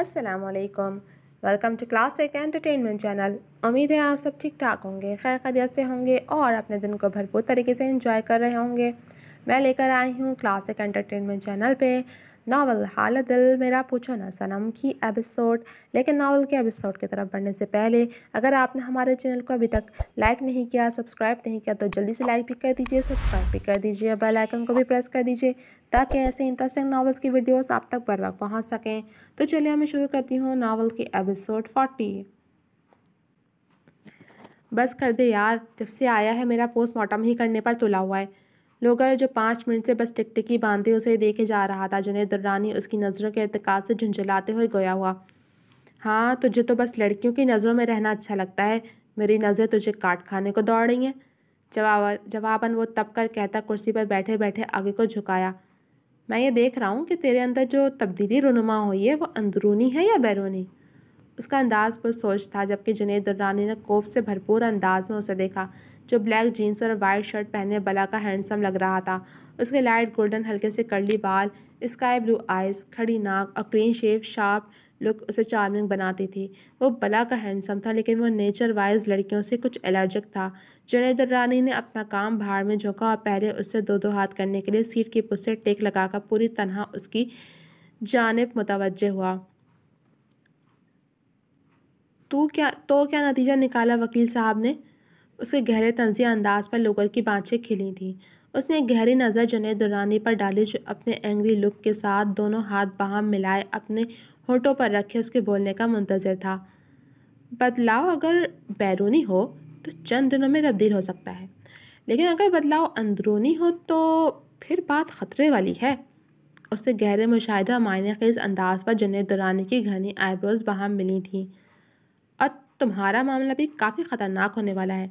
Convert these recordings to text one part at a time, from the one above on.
असलकम welcome to class एक entertainment channel उम्मीद है आप सब ठीक ठाक होंगे खैर खैरियत से होंगे और अपने दिन को भरपूर तरीके से इंजॉय कर रहे होंगे मैं लेकर आई हूँ क्लास एक एंटरटेनमेंट चैनल पे नावल हाल दिल मेरा पूछो ना सनम की एपिसोड लेकिन नावल के एपिसोड की तरफ बढ़ने से पहले अगर आपने हमारे चैनल को अभी तक लाइक नहीं किया सब्सक्राइब नहीं किया तो जल्दी से लाइक भी कर दीजिए सब्सक्राइब भी कर दीजिए बेल आइकन को भी प्रेस कर दीजिए ताकि ऐसे इंटरेस्टिंग नावल्स की वीडियोस आप तक बर वक्त पहुँच सकें तो चलिए मैं शुरू करती हूँ नावल की एपिसोड फोर्टी बस कर दे यार जब से आया है मेरा पोस्टमार्टम ही करने पर तुला हुआ है लोगर जो पाँच मिनट से बस टिकटिकी बांधे उसे देखे जा रहा था जिन्हें दुर्रानी उसकी नज़रों के अतकाज से झुंझलाते हुए गोया हुआ हाँ तुझे तो बस लड़कियों की नज़रों में रहना अच्छा लगता है मेरी नज़रें तुझे काट खाने को दौड़ रही हैं जवाब जवाबन वो तब कर कहता कुर्सी पर बैठे बैठे आगे को झुकाया मैं ये देख रहा हूँ कि तेरे अंदर जो तब्दीली रुनुमा हुई है वो अंदरूनी है या बैरूनी उसका अंदाज पुरसोच था जबकि जुनेद दुर्रानी ने कोफ से भरपूर अंदाज में उसे देखा जो ब्लैक जीन्स और वाइट शर्ट पहने बला का हैंडसम लग रहा था उसके लाइट गोल्डन हल्के से कर्ली बाल स्काई ब्लू आइज खड़ी नाक और क्लीन शेव शार्प लुक उसे चार्मिंग बनाती थी वो बला का हैंडसम था लेकिन वो नेचर वाइज लड़कियों से कुछ एलर्जिक था जुनेद दुर्रानी ने अपना काम भाड़ में झोंका और पहले उससे दो दो हाथ करने के लिए सीट की पुस्त टेक लगाकर पूरी तरह उसकी जानब मुतवजह हुआ तो क्या तो क्या नतीजा निकाला वकील साहब ने उसके गहरे तंजी अंदाज पर लोगर की बाँछें खिली थी उसने एक गहरी नज़र जने दुरानी पर डाली जो अपने एंग्री लुक के साथ दोनों हाथ बाहम मिलाए अपने होठों पर रखे उसके बोलने का मंतज़र था बदलाव अगर बैरूनी हो तो चंद दिनों में तब्दील हो सकता है लेकिन अगर बदलाव अंदरूनी हो तो फिर बात ख़तरे वाली है उससे गहरे मुशाह मायने के इस अंदाज पर जने दुरानी की घनी आईब्रोज बाहम मिली थी तुम्हारा मामला भी काफ़ी ख़तरनाक होने वाला है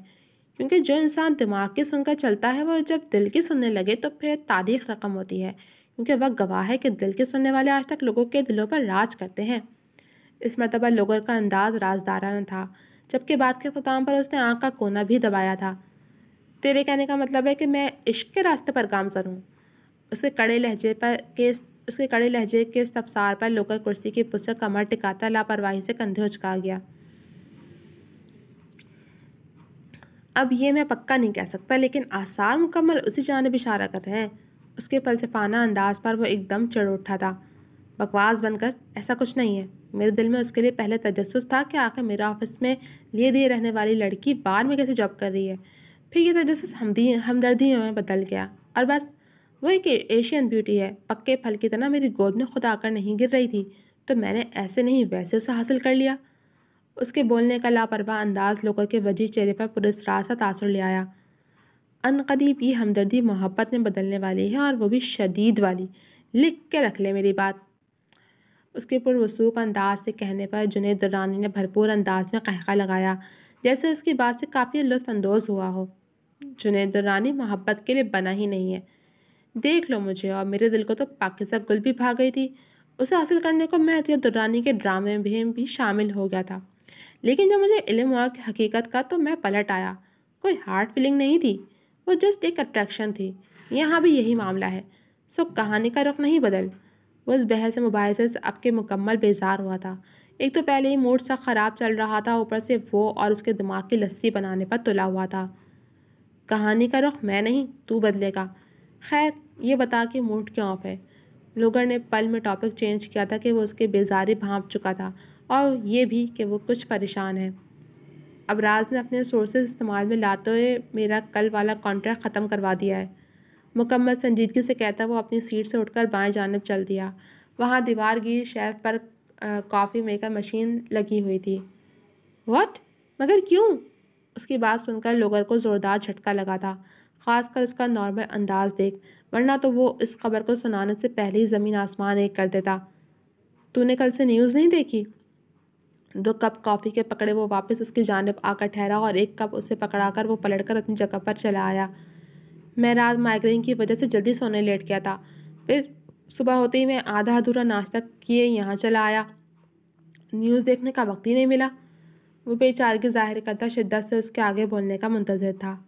क्योंकि जो इंसान दिमाग की सुनकर चलता है वह जब दिल की सुनने लगे तो फिर तारीख रकम होती है क्योंकि वह गवाह है कि दिल के सुनने वाले आज तक लोगों के दिलों पर राज करते हैं इस मरतबा लोगों का अंदाज राजदाराना था जबकि बात के अख्ताम पर उसने आँख का कोना भी दबाया था तेरे कहने का मतलब है कि मैं इश्क के रास्ते पर काम करूँ उसके कड़े लहजे पर के उसके कड़े लहजे के इस तफसार पर लोकर कुर्सी की पुस्तक कमर टिकाता लापरवाही से कंधे उचका गया अब ये मैं पक्का नहीं कह सकता लेकिन आसार मुकम्मल उसी जानब इशारा कर रहे हैं उसके फलसफाना अंदाज पर वो एकदम चढ़ उठा था बकवास बनकर ऐसा कुछ नहीं है मेरे दिल में उसके लिए पहले तजस्स था कि आकर मेरे ऑफिस में लिए दिए रहने वाली लड़की बार में कैसे जॉब कर रही है फिर ये तजस हमदी हमदर्दी में बदल गया और बस वो एक एशियन ब्यूटी है पक्के फल की तरह मेरी गोद में खुद आकर नहीं गिर रही थी तो मैंने ऐसे नहीं वैसे उसे हासिल कर लिया उसके बोलने का लापरवाह अंदाज लोकर के वजी चेहरे पर पुरस्रास तासर ले आया अनकदीब ये हमदर्दी मोहब्बत में बदलने वाली है और वो भी शदीद वाली लिख के रख ले मेरी बात उसके पुरवसूख अंदाज से कहने पर जुनेद दुरानी ने भरपूर अंदाज में कहका लगाया जैसे उसकी बात से काफ़ी लुत्फानंदोज़ हुआ हो जुनेद दुरानी मोहब्बत के लिए बना ही नहीं है देख लो मुझे और मेरे दिल को तो पाकिस्तान गुल भी भाग गई थी उसे हासिल करने को मैं दुरानी के ड्रामे में भी शामिल हो गया था लेकिन जब मुझे इलम हुआ कि हकीकत का तो मैं पलट आया कोई हार्ड फीलिंग नहीं थी वो जस्ट एक अट्रैक्शन थी यहाँ भी यही मामला है सो कहानी का रुख नहीं बदल वो उस बहस से से अब के मुकम्मल बेजार हुआ था एक तो पहले ही मूड सा ख़राब चल रहा था ऊपर से वो और उसके दिमाग की लस्सी बनाने पर तुला हुआ था कहानी का रुख मैं नहीं तू बदलेगा खैर ये बता कि मूड क्यों ऑफ है लोगर ने पल में टॉपिक चेंज किया था कि वो उसके बेजारी भाँप चुका था और ये भी कि वो कुछ परेशान है अब राज ने अपने सोर्सेज इस्तेमाल में लाते हुए मेरा कल वाला कॉन्ट्रैक्ट ख़त्म करवा दिया है मुकम्मल संजीदगी से कहता वो अपनी सीट से उठकर बाएं जानब चल दिया वहाँ दीवार गिर शेफ पर कॉफ़ी मेकर मशीन लगी हुई थी वट मगर क्यों उसकी बात सुनकर लोगों को ज़ोरदार झटका लगा था ख़ासकर उसका नॉर्मल अंदाज देख वरना तो वो इस खबर को सुनाने से पहले ही ज़मीन आसमान एक कर देता तूने कल से न्यूज़ नहीं देखी दो कप कॉफ़ी के पकड़े वो वापस उसकी जानब आकर ठहरा और एक कप उसे पकड़ा कर वो पलट कर अपनी जगह पर चला आया मैं रात माइग्रेन की वजह से जल्दी सोने लेट गया था फिर सुबह होते ही मैं आधा अधूरा नाश्ता किए यहाँ चला आया न्यूज़ देखने का वक्त ही नहीं मिला वो बेचारगी जाहिर करता शिद्दत से उसके आगे बोलने का मुंतज़र था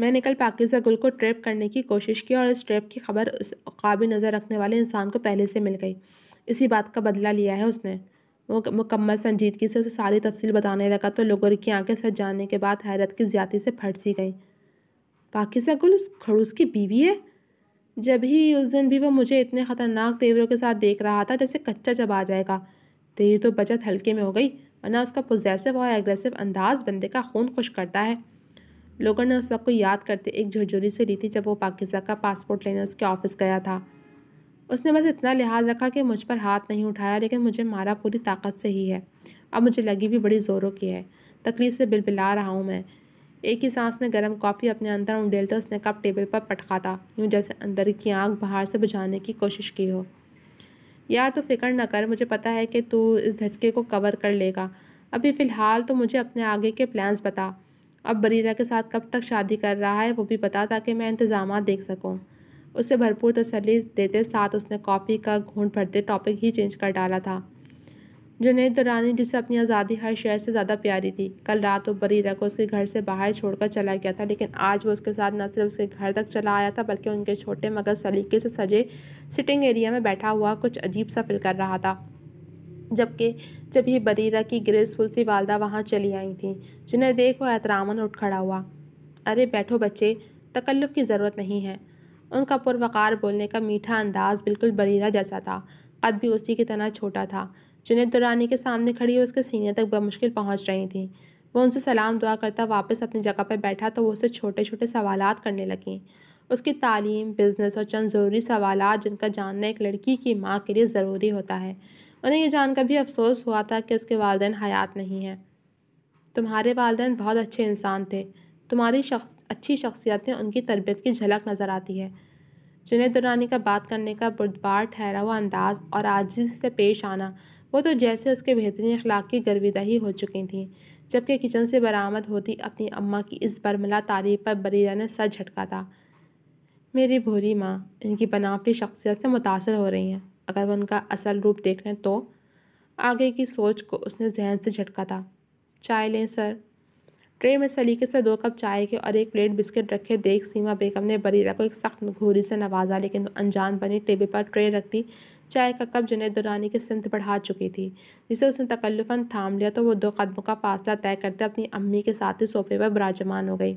मैंने कल पाकिजा गुल को ट्रेप करने की कोशिश की और इस ट्रेप की खबर उस काबिल नज़र रखने वाले इंसान को पहले से मिल गई इसी बात का बदला लिया है उसने वो मुकम्मल संजीदगी से उसे सारी तफसील बताने लगा तो लोगों की आंखें सच जानने के बाद हैरत की ज्यादा से फट सी गई पाकिस्तान गुल उस खड़ूस की बीवी है जब ही उस दिन भी वो मुझे इतने ख़तरनाक तेवरों के साथ देख रहा था जैसे कच्चा जब आ जाएगा तेरी तो बचत हल्के में हो गई वरना उसका पोजेसिव और एग्रेसिव अंदाज बंदे का खून खुश करता है लोगों ने उस वक्त को याद करते एक झुरझुरी से ली थी जब वो पाकिस्तान का पासपोर्ट लेने उसके ऑफिस गया था उसने बस इतना लिहाज रखा कि मुझ पर हाथ नहीं उठाया लेकिन मुझे मारा पूरी ताकत से ही है अब मुझे लगी भी बड़ी ज़ोरों की है तकलीफ़ से बिलबिला रहा हूँ मैं एक ही सांस में गर्म कॉफ़ी अपने अंदर उंडेलते उसने कप टेबल पर पटकाता यूँ जैसे अंदर की आँख बाहर से बुझाने की कोशिश की हो यार तो फिक्र न कर मुझे पता है कि तू इस धचके को कवर कर लेगा अभी फ़िलहाल तो मुझे अपने आगे के प्लान्स बता अब बरीरा के साथ कब तक शादी कर रहा है वो भी बता ताकि मैं इंतज़ाम देख सकूँ उससे भरपूर तसली देते साथ उसने कॉफ़ी का घूंट भरते टॉपिक ही चेंज कर डाला था जुनेद दुरानी जिसे अपनी आज़ादी हर शहर से ज़्यादा प्यारी थी कल रात वो बरीरा को उसके घर से बाहर छोड़कर चला गया था लेकिन आज वो उसके साथ न सिर्फ उसके घर तक चला आया था बल्कि उनके छोटे मगर सलीके से सजे सिटिंग एरिया में बैठा हुआ कुछ अजीब सा फील कर रहा था जबकि जब ही बरीरा की ग्रेसफुल सी वालदा वहाँ चली आई थी जिन्हें देख वो एहतरामन उठ खड़ा हुआ अरे बैठो बच्चे तकल्लुफ़ की ज़रूरत नहीं है उनका पुरवकार बोलने का मीठा अंदाज बिल्कुल बरीरा जैसा था कद भी उसी की तरह छोटा था जुनेद दुरानी के सामने खड़ी उसके सीने तक बमुश्किल पहुंच रही थी वो उनसे सलाम दुआ करता वापस अपनी जगह पर बैठा तो वो उससे छोटे छोटे सवाल करने लगें उसकी तालीम बिज़नेस और चंद ज़रूरी सवाल जिनका जानना एक लड़की की माँ के लिए ज़रूरी होता है उन्हें यह जानकर भी अफसोस हुआ था कि उसके वालदेन हयात नहीं हैं तुम्हारे वालदेन बहुत अच्छे इंसान थे तुम्हारी शख्स अच्छी शख्सियत उनकी तरबियत की झलक नज़र आती है जुनेद दुरानी का बात करने का बुधवार ठहरा हुआ अंदाज और आजिज से पेश आना वो तो जैसे उसके बेहतरीन अखलाक की गर्विदा ही हो चुकी थी जबकि किचन से बरामद होती अपनी अम्मा की इस बरमला तारीफ पर बरीरा ने सर झटका था मेरी भोरी माँ इनकी बनावटी शख्सियत से मुतासर हो रही हैं अगर वह उनका असल रूप देख लें तो आगे की सोच को उसने जहन से झटका था चाय लें सर ट्रे में सलीके से दो कप चाय के और एक प्लेट बिस्किट रखे देख सीमा बेगम ने बरीरा को एक सख्त घूरी से नवाजा लेकिन अनजान बनी टेबल पर ट्रे रख दी चाय का कप जुनेद दुरानी की सिमत बढ़ा चुकी थी जिसे उसने तकल्लुफन थाम लिया तो वो दो कदमों का फासला तय करते अपनी अम्मी के साथ ही सोफे पर बराजमान हो गई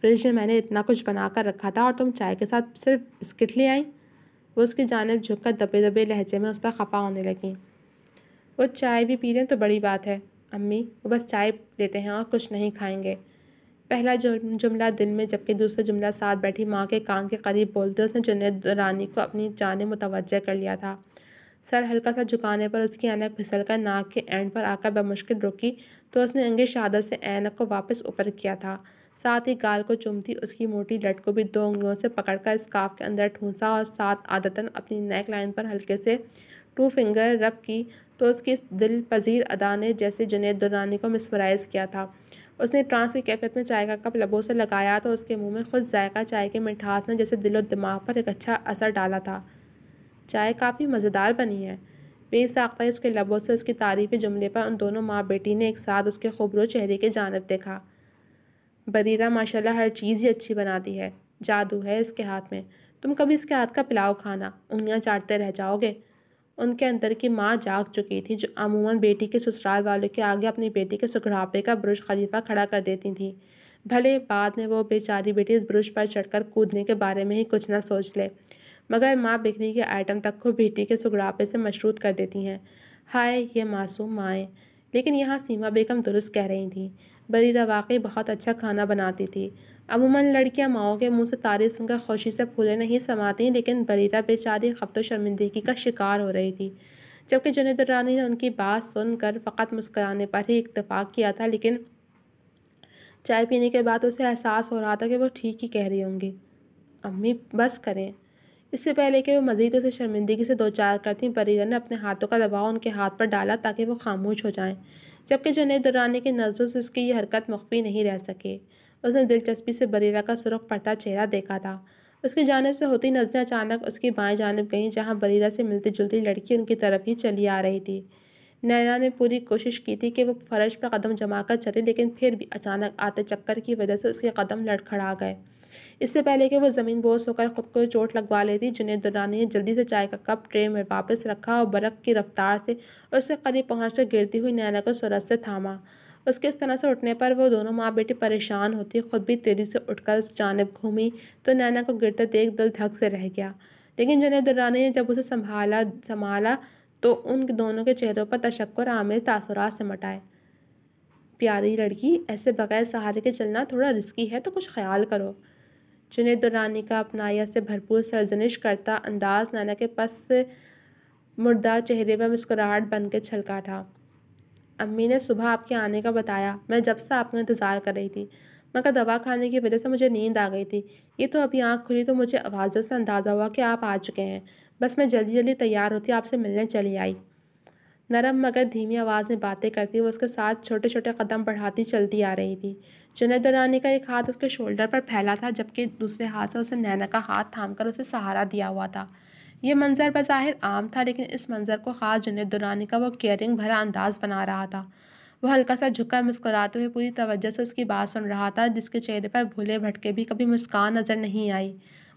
फ्रिज में मैंने इतना कुछ बना कर रखा था और तुम चाय के साथ सिर्फ बिस्किट ले आई वो उसकी जानब झुक कर दबे दबे लहजे में उस पर खपा होने लगी वो चाय भी पी लें तो बड़ी बात है अम्मी वो बस चाय लेते हैं और कुछ नहीं खाएंगे पहला जुमला दिल में जबकि दूसरा जुमला साथ बैठी माँ के कान के करीब बोलते उसने जुनेद रानी को अपनी जाने मुतवजह कर लिया था सर हल्का सा झुकाने पर उसकी ऐनक फिसल कर नाक के एंड पर आकर बमुश्किल रुकी तो उसने अंगे शादत से ऐनक को वापस ऊपर किया था साथ ही गाल को चुमती उसकी मोटी लट को भी दो उंगलियों से पकड़कर स्काफ के अंदर ठूंसा और साथ आदतन अपनी नेक लाइन पर हल्के से टू फिंगर रब की तो उसकी दिल पजीर अदा ने जैसे जुनेद दुरानी को मिसमराइज़ किया था उसने ट्रांस की कैफियत में चाय का कप लबों से लगाया तो उसके मुंह में खुद जायका चाय के मिठास ने जैसे दिलो दिमाग पर एक अच्छा असर डाला था चाय काफ़ी मज़ेदार बनी है बेसाख्ता उसके लबों से उसकी तारीफ़ी जुमले पर उन दोनों माँ बेटी ने एक साथ उसके खबरों चेहरे की जानब देखा बरीरा माशाला हर चीज़ ही अच्छी बनाती है जादू है इसके हाथ में तुम कभी इसके हाथ का पिलाओ खाना उंगलियाँ चाटते रह जाओगे उनके अंदर की माँ जाग चुकी थी जो अमूमन बेटी के ससुराल वालों के आगे अपनी बेटी के सुखड़ापे का ब्रुश खलीफा खड़ा कर देती थी भले बाद में वो बेचारी बेटी इस ब्रुश पर चढ़कर कूदने के बारे में ही कुछ ना सोच ले मगर माँ बिकनी के आइटम तक को बेटी के सुगड़ापे से मशरूत कर देती हैं हाय ये मासूम माएँ लेकिन यहाँ सीमा बेगम दुरुस्त कह रही थी बरीरा वाकई बहुत अच्छा खाना बनाती थी अमूमन लड़कियां माओ के मुंह से तारीफ सुनकर खुशी से फूले नहीं समाती लेकिन बरीरा बेचारी खफ्त शर्मिंदगी का शिकार हो रही थी जबकि जुनेद रानी ने उनकी बात सुनकर फ़कत मुस्कराने पर ही इतफाक़ किया था लेकिन चाय पीने के बाद उसे एहसास हो रहा था कि वो ठीक ही कह रही होंगी अम्मी बस करें इससे पहले कि वो मज़ीद उसे शर्मिंदगी से दो चार करती बरीरा ने अपने हाथों का दबाव उनके हाथ पर डाला ताकि वो खामोश हो जाएं जबकि जुनेद दुरानी की नज़रों से उसकी ये हरकत मुख्फी नहीं रह सके उसने दिलचस्पी से बरीरा का सुरख पड़ता चेहरा देखा था उसकी जानब से होती नजरें अचानक उसकी बाएं जानब गईं जहां बरीरा से मिलती जुलती लड़की उनकी तरफ ही चली आ रही थी नैना ने पूरी कोशिश की थी कि वो फर्श पर कदम जमाकर चले लेकिन फिर भी अचानक आते चक्कर की वजह से उसके कदम लड़खड़ा गए इससे पहले कि वो ज़मीन बोस होकर खुद को चोट लगवा लेती जुनेद दुरानी ने जल्दी से चाय का कप ट्रे में वापस रखा और बर्फ़ की रफ्तार से उससे करीब पहुँच गिरती हुई नैना को सुरज से थामा उसके इस तरह से उठने पर वो दोनों माँ बेटी परेशान होती खुद भी तेज़ी से उठकर उस जानब घूमी तो नैना को गिरते देख दिल धक से रह गया लेकिन जनेब दुर्रानी ने जब उसे संभाला संभाला तो उन दोनों के चेहरों पर तशक्र आमेज तासरात से मटाए प्यारी लड़की ऐसे बगैर सहारे के चलना थोड़ा रिस्की है तो कुछ ख्याल करो जुनेद दुरानी का अपनाया से भरपूर सरजनिश करता अंदाज नाना के पस मुर्दा चेहरे पर मुस्कुराहट बन के छलका था अम्मी ने सुबह आपके आने का बताया मैं जब से आपका इंतज़ार कर रही थी मगर दवा खाने की वजह से मुझे नींद आ गई थी ये तो अभी आँख खुली तो मुझे आवाज़ों से अंदाज़ा हुआ कि आप आ चुके हैं बस मैं जल्दी जल्दी तैयार होती आपसे मिलने चली आई नरम मगर धीमी आवाज़ में बातें करती वो उसके साथ छोटे छोटे कदम बढ़ाती चलती आ रही थी जुनेद दुरानी का एक हाथ उसके शोल्डर पर फैला था जबकि दूसरे हाथ से उसे नैना का हाथ थाम कर उसे सहारा दिया हुआ था यह मंज़र बज़ाहिर आम था लेकिन इस मंज़र को ख़ास जुनेद दुरानी का वो केयरिंग भरा अंदाज़ बना रहा था वह हल्का सा झुका मुस्कुराते हुए पूरी तवज्जो से उसकी बात सुन रहा था जिसके चेहरे पर भूले भटके भी कभी मुस्कान नज़र नहीं आई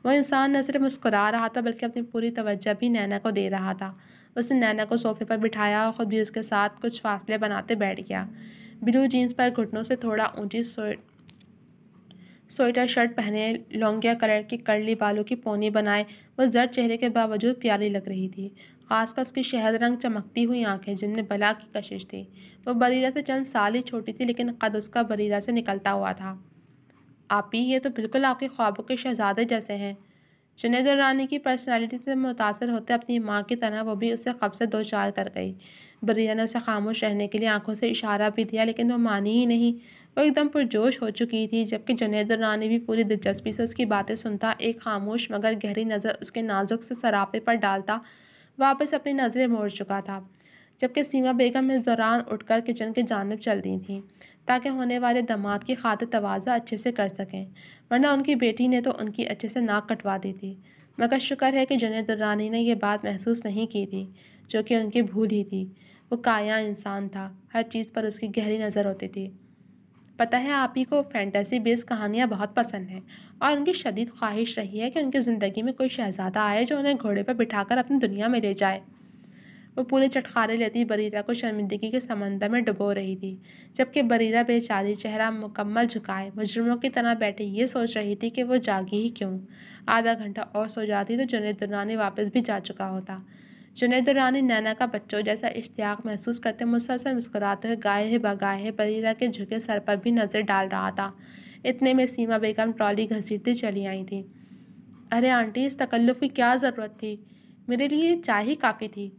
वह इंसान न सिर्फ मुस्कुरा रहा था बल्कि अपनी पूरी तवज्जो भी नैना को दे रहा था उसने नैना को सोफे पर बिठाया और ख़ुद भी उसके साथ कुछ फासले बनाते बैठ गया ब्लू जीन्स पर घुटनों से थोड़ा ऊँची स्वेटर शर्ट पहने लौंगिया कलर के कड़ली बालों की पोनी बनाए वह जर्द चेहरे के बावजूद प्यारी लग रही थी खासकर उसकी शहद रंग चमकती हुई आंखें जिनमें बला की कशिश थी वह बरीरा से चंद साल ही छोटी थी लेकिन कद उसका बरीरा से निकलता हुआ था आप ही ये तो बिल्कुल आपके ख्वाबों के शहजादे जैसे हैं जुनेद रानी की पर्सनैलिटी से मुतासर होते अपनी माँ की तरह वो भी उससे कब से दो चार कर गई बरीरा ने उसे खामोश रहने के लिए आंखों से इशारा भी दिया लेकिन वो मानी ही नहीं वो एकदम पुरजोश हो चुकी थी जबकि जुनेदर रानी भी पूरी दिलचस्पी से उसकी बातें सुनता एक खामोश मगर गहरी नज़र उसके नाजुक से सरापे पर डालता वापस अपनी नज़रें मोड़ चुका था जबकि सीमा बेगम इस दौरान उठकर किचन की जानब चल दी थी ताकि होने वाले दमाद की खातिर तोज़ा अच्छे से कर सकें वरना उनकी बेटी ने तो उनकी अच्छे से नाक कटवा दी थी मगर शुक्र है कि जुनेद रानी ने यह बात महसूस नहीं की थी जो कि उनकी भूल ही थी वो काया इंसान था हर चीज़ पर उसकी गहरी नज़र होती थी पता है आप ही को फैंटेसी बेस्ड कहानियाँ बहुत पसंद हैं और उनकी शदीद ख्वाहिश रही है कि उनकी ज़िंदगी में कोई शहजादा आए जो उन्हें घोड़े पर बिठाकर अपनी दुनिया में ले जाए वो पूरे चटकारे लेती बरीरा को शर्मिंदगी के समंदर में डुबो रही थी जबकि बरीरा बेचारी चेहरा मुकम्मल झुकाए मुजरमों की तरह बैठी ये सोच रही थी कि वो जागी ही क्यों आधा घंटा और सो जाती तो जुनेद दुरानी वापस भी जा चुका होता जुनेद तो रानी नैना का बच्चों जैसा इश्तियाक महसूस करते मुसलसल मुस्कुराते हुए गाहे बगाहे बरीरा के झुके सर पर भी नज़र डाल रहा था इतने में सीमा बेगम ट्रॉली घसीटती चली आई थी अरे आंटी इस तकल्लुफ़ की क्या ज़रूरत थी मेरे लिए चाय ही काफ़ी थी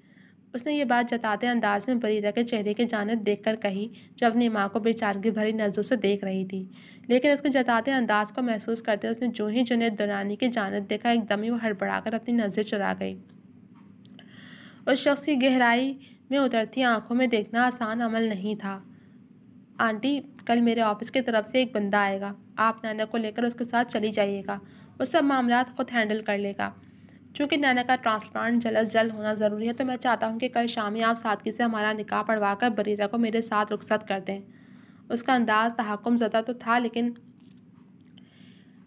उसने ये बात जताते अंदाज में बरीरा के चेहरे के जानब देख कर कही जो अपनी माँ को बेचारगी भरी नज़रों से देख रही थी लेकिन उसके जताते अंदाज को महसूस करते उसने जो ही जुनेद दुरानी की जानब देखा एकदम ही वो हड़बड़ा कर अपनी नज़र चुरा गई उस शख्स की गहराई में उतरती आंखों में देखना आसान अमल नहीं था आंटी कल मेरे ऑफिस की तरफ से एक बंदा आएगा आप नैना को लेकर उसके साथ चली जाइएगा वो सब मामला खुद हैंडल कर लेगा चूँकि नैना का ट्रांसप्लांट जल्द अज जल्द होना ज़रूरी है तो मैं चाहता हूँ कि कल शाम ही आप सादगी से हमारा निकाह पढ़वा कर बरीरा को मेरे साथ रुखसत कर दें उसका अंदाज तहकुम ज़्यादा तो था लेकिन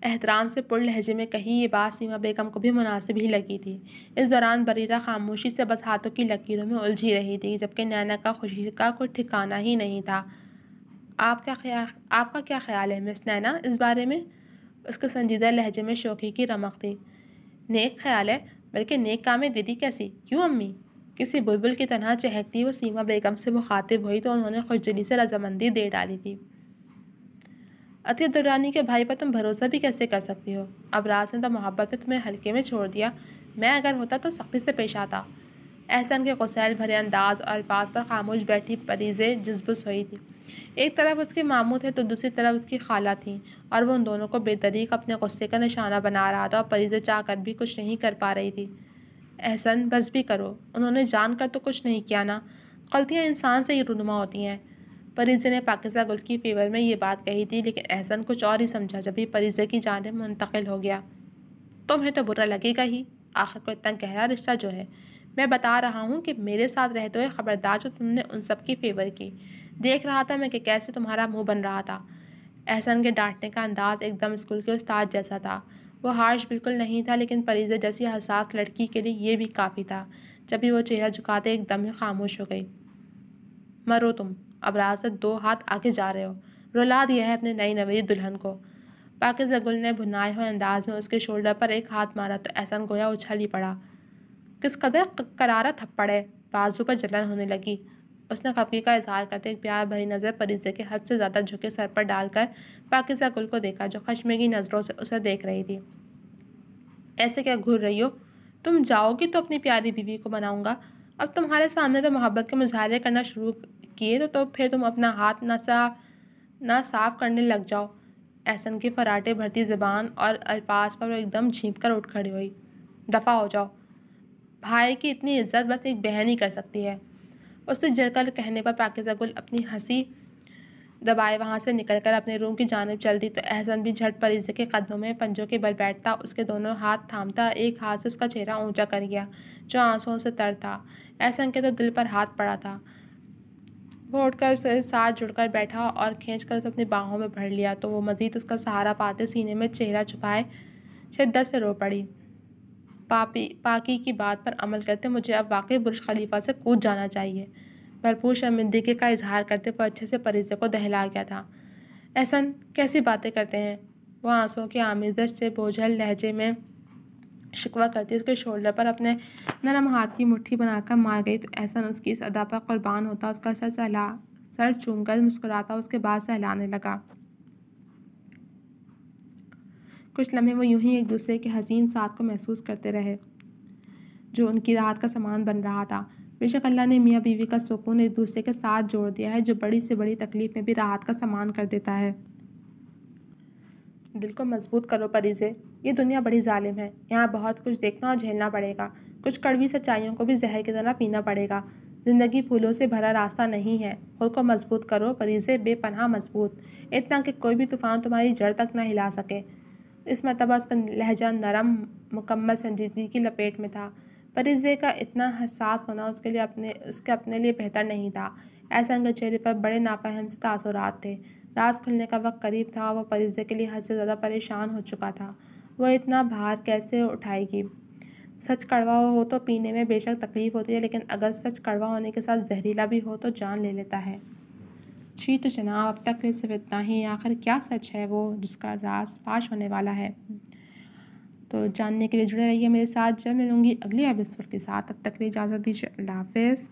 एहतराम से पुर लहजे में कही ये बात सीमा बेगम को भी मुनासिब ही लगी थी इस दौरान बरीरा खामोशी से बस हाथों की लकीरों में उलझी रही थी जबकि नैना का खुशी का कोई ठिकाना ही नहीं था आपका ख्याल आपका क्या ख्याल है मिस नैना इस बारे में उसके संजीदा लहजे में शौकी की रमक थी नेक ख्याल है बल्कि नेक काम है दीदी कैसी क्यों अम्मी किसी बुलबुल की तरह चहकती वो सीमा बेगम से मुखातिब हुई तो उन्होंने खुश से रजामंदी दे डाली थी अति दुरानी के भाई पर तुम भरोसा भी कैसे कर सकती हो अब राज ने तो मोहब्बत में तुम्हें हल्के में छोड़ दिया मैं अगर होता तो सख्ती से पेश आता एहसन के कसैल भरे अंदाज और अल्फाज पर खामोश बैठी परीजें जजबुस हुई थी एक तरफ उसके मामू थे तो दूसरी तरफ उसकी खाला थी और वो उन दोनों को बेतरीक अपने गुस्से का निशाना बना रहा था और परीजे चाह कर भी कुछ नहीं कर पा रही थी एहसन बस भी करो उन्होंने जान कर तो कुछ नहीं किया ना गलतियाँ इंसान से ही रुनुमा होती हैं परिजे ने पाकिस्तान गुल की फेवर में ये बात कही थी लेकिन एहसन कुछ और ही समझा जब भी परिजे की जानब मुंतकिल हो गया तुम्हें तो, बुरा लगेगा ही आखिर को इतना गहरा रिश्ता जो है मैं बता रहा हूँ कि मेरे साथ रहते हुए ख़बरदार जो तुमने उन सब की फेवर की देख रहा था मैं कि कैसे तुम्हारा मुंह बन रहा था एहसन के डांटने का अंदाज़ एकदम स्कूल के उस्ताद जैसा था वो हार्श बिल्कुल नहीं था लेकिन परिजे जैसी हसास लड़की के लिए ये भी काफ़ी था जब भी वो चेहरा झुकाते एकदम ही खामोश हो गई मरो तुम अब से दो हाथ आगे जा रहे हो रुला दिया है अपने नई नवेली दुल्हन को पाकिजा गुल ने भुनाए हुए अंदाज में उसके शोल्डर पर एक हाथ मारा तो एहसान गोया उछल ही पड़ा किस कदर करारा थप्पड़ है बाजू पर जलन होने लगी उसने खपकी का इजहार करते एक प्यार भरी नज़र परिजे के हद से ज़्यादा झुके सर पर डालकर पाकिजा गुल को देखा जो खशमेगी नज़रों से उसे देख रही थी ऐसे क्या घूर रही हो तुम जाओगी तो अपनी प्यारी बीवी को बनाऊंगा अब तुम्हारे सामने तो मोहब्बत के मुजाहरे करना शुरू किए तो, तो फिर तुम अपना हाथ ना सा ना साफ करने लग जाओ एहसन के फराटे भरती ज़बान और अल्फाज पर वो एकदम झीप कर उठ खड़ी हुई दफ़ा हो जाओ भाई की इतनी इज्जत बस एक बहन ही कर सकती है उससे जलकर कहने पर पाकिजा गुल अपनी हंसी दबाए वहाँ से निकलकर अपने रूम की जानब चल दी तो एहसन भी झट परिजे के कदमों में पंजों के बल बैठता उसके दोनों हाथ थामता एक हाथ से उसका चेहरा ऊंचा कर गया जो आंसुओं से तर था एहसन के तो दिल पर हाथ पड़ा था वह उठकर उसके साथ जुड़कर बैठा और खींच कर उसे अपनी बाहों में भर लिया तो वो मज़ीद उसका सहारा पाते सीने में चेहरा छुपाए शिद्दत से रो पड़ी पापी पाकी की बात पर अमल करते मुझे अब वाकई बुरश खलीफा से कूद जाना चाहिए भरपूर शर्मिंदगी का इजहार करते हुए अच्छे से परिजे को दहला गया था एहसन कैसी बातें करते हैं वह आंसुओं की आमिजश से बोझल लहजे में शिकवा करती उसके शोल्डर पर अपने नरम हाथ की मुट्ठी बनाकर मार गई तो ऐसा उसकी इस अदा पर कुर्बान होता उसका सर सहला सर चूमकर मुस्कुराता उसके बाद सहलाने लगा कुछ लम्हे वो यूं ही एक दूसरे के हसीन साथ को महसूस करते रहे जो उनकी राहत का सामान बन रहा था बेशक अल्लाह ने मियाँ बीवी का सुकून एक दूसरे के साथ जोड़ दिया है जो बड़ी से बड़ी तकलीफ़ में भी राहत का सामान कर देता है दिल को मजबूत करो परिजे ये दुनिया बड़ी ालिम है यहाँ बहुत कुछ देखना और झेलना पड़ेगा कुछ कड़वी सच्चाइयों को भी जहर की तरह पीना पड़ेगा ज़िंदगी फूलों से भरा रास्ता नहीं है खुद को मजबूत करो परीजे बेपनाह मजबूत इतना कि कोई भी तूफ़ान तुम्हारी जड़ तक ना हिला सके इस मरतबा उसका लहजा नरम मुकम्मल संजीदगी की लपेट में था परिजे का इतना हसास होना उसके लिए अपने उसके अपने लिए बेहतर नहीं था ऐसा के चेहरे पर बड़े नापहम से तासुरात थे रास खुलने का वक्त करीब था वह परिजे के लिए हद से ज़्यादा परेशान हो चुका था वह इतना भार कैसे उठाएगी सच कड़वा हो तो पीने में बेशक तकलीफ होती है लेकिन अगर सच कड़वा होने के साथ जहरीला भी हो तो जान ले लेता है जी तो जनाब अब तक सिर्फ इतना ही आखिर क्या सच है वो जिसका राज फाश होने वाला है तो जानने के लिए जुड़े रहिए मेरे साथ जब मिलूँगी अगली एपिसोड के साथ अब तक के लिए इजाज़त दीजिए अल्लाह हाफिज़